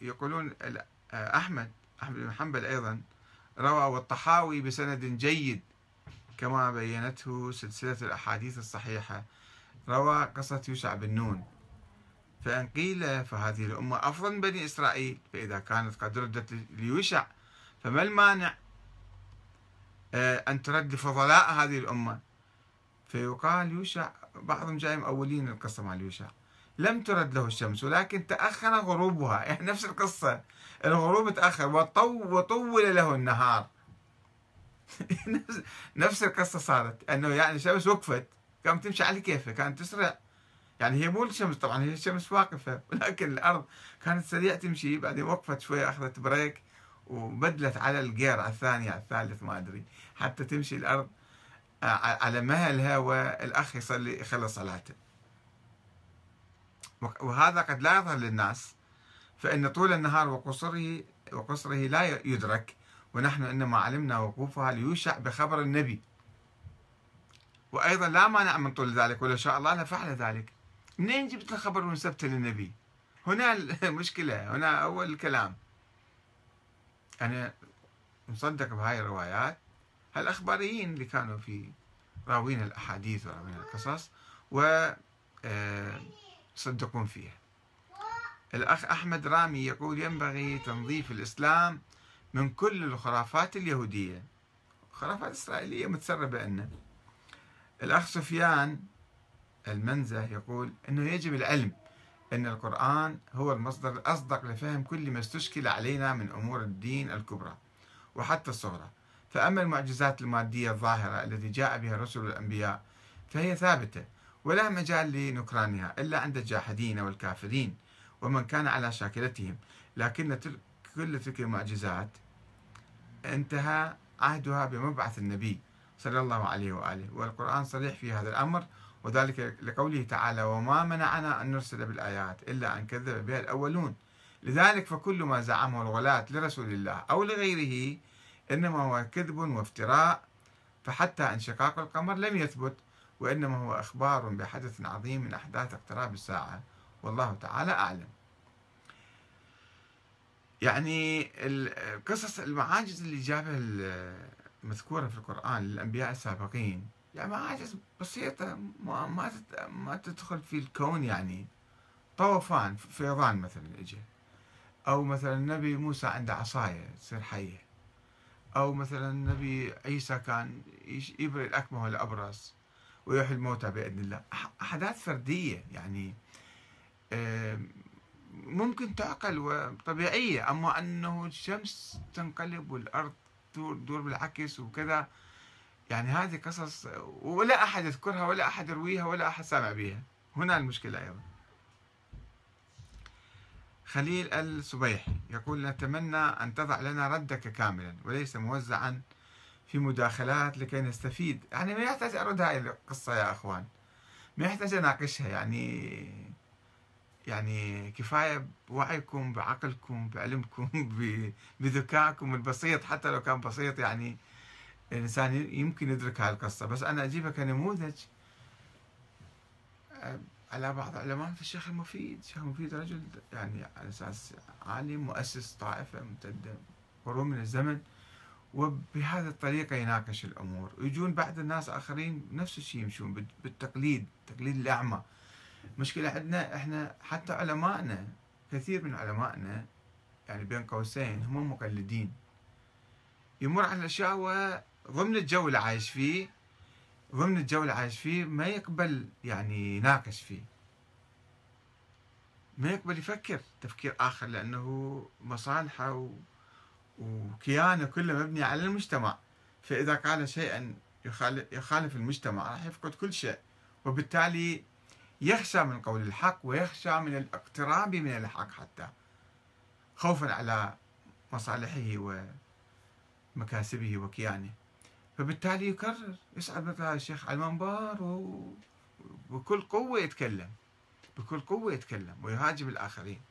يقولون آه، أحمد أحمد بن حنبل أيضا روى والطحاوي بسند جيد كما بينته سلسلة الأحاديث الصحيحة روى قصة يوشع بن نون فإن قيل فهذه الأمة أفضل من بني إسرائيل فإذا كانت قد ردت ليوشع فما المانع آه، أن ترد فضلاء هذه الأمة فيقال يوشع بعضهم جاي أولين القصة مع يوشع لم ترد له الشمس ولكن تأخر غروبها يعني نفس القصة الغروب تأخر وطول له النهار نفس القصة صارت أنه يعني الشمس وقفت قام تمشي على كيفها كانت تسرع يعني هي مو الشمس طبعا هي الشمس واقفة ولكن الأرض كانت سريعة تمشي بعدين وقفت شوية أخذت بريك وبدلت على الجير على الثاني على الثالث ما أدري حتى تمشي الأرض على مهلها والأخ يصلي يخلص صلاته وهذا قد لا يظهر للناس فإن طول النهار وقصره وقصره لا يدرك ونحن إنما علمنا وقوفها ليوشع بخبر النبي وأيضا لا مانع من طول ذلك ولو شاء الله لفعل ذلك منين جبت الخبر ونسبته للنبي هنا المشكلة هنا أول الكلام أنا مصدق بهاي الروايات هالأخباريين اللي كانوا في راوين الأحاديث وراوين القصص و آه تصدقون فيها الأخ أحمد رامي يقول ينبغي تنظيف الإسلام من كل الخرافات اليهودية خرافات إسرائيلية متسربة عندنا الأخ سفيان المنزه يقول أنه يجب العلم أن القرآن هو المصدر الأصدق لفهم كل ما استشكل علينا من أمور الدين الكبرى وحتى الصغرى فأما المعجزات المادية الظاهرة التي جاء بها رسل الأنبياء فهي ثابتة ولا مجال لنكرانها إلا عند الجاحدين والكافرين ومن كان على شاكلتهم لكن كل تلك المعجزات انتهى عهدها بمبعث النبي صلى الله عليه وآله والقرآن صريح في هذا الأمر وذلك لقوله تعالى وما منعنا أن نرسل بالآيات إلا أن كذب بها الأولون لذلك فكل ما زعمه الغلاة لرسول الله أو لغيره إنما هو كذب وافتراء فحتى انشقاق القمر لم يثبت وإنما هو إخبار بحدث عظيم من أحداث اقتراب الساعة والله تعالى أعلم يعني قصص المعاجز اللي جابها المذكورة في القرآن للأنبياء السابقين يعني معاجز بسيطة ما ما ما تدخل في الكون يعني طوفان فيضان مثلا اجى او مثلا النبي موسى عنده عصاية تصير حية او مثلا النبي عيسى كان يبرئ الاكمه والابرص ويحيي الموتى باذن الله احداث فرديه يعني ممكن تعقل وطبيعيه اما انه الشمس تنقلب والارض تدور بالعكس وكذا يعني هذه قصص ولا احد يذكرها ولا احد يرويها ولا احد سامع بها هنا المشكله ايضا خليل الصبيح يقول نتمنى أن تضع لنا ردك كاملا وليس موزعا في مداخلات لكي نستفيد يعني ما يحتاج أرد هاي القصة يا أخوان ما يحتاج أناقشها يعني يعني كفاية بوعيكم بعقلكم بعلمكم بذكائكم البسيط حتى لو كان بسيط يعني الإنسان يمكن يدرك هاي القصة بس أنا أجيبها كنموذج أه، على بعض علماء في الشيخ المفيد الشيخ المفيد رجل يعني على أساس عالم مؤسس طائفة ممتدة قرون من الزمن وبهذه الطريقة يناقش الأمور ويجون بعد الناس آخرين نفس الشيء يمشون بالتقليد التقليد الأعمى مشكلة عندنا إحنا حتى علمائنا كثير من علمائنا يعني بين قوسين هم مقلدين يمر على الأشياء ضمن الجو اللي عايش فيه ضمن الجو اللي عايش فيه ما يقبل يعني يناقش فيه ما يقبل يفكر تفكير آخر لأنه مصالحه و وكيانه كله مبني على المجتمع فإذا قال شيئا يخالف المجتمع راح يفقد كل شيء وبالتالي يخشى من قول الحق ويخشى من الاقتراب من الحق حتى خوفا على مصالحه ومكاسبه وكيانه فبالتالي يكرر يصعد مثل هذا الشيخ على المنبر وبكل قوة يتكلم بكل قوة يتكلم ويهاجم الآخرين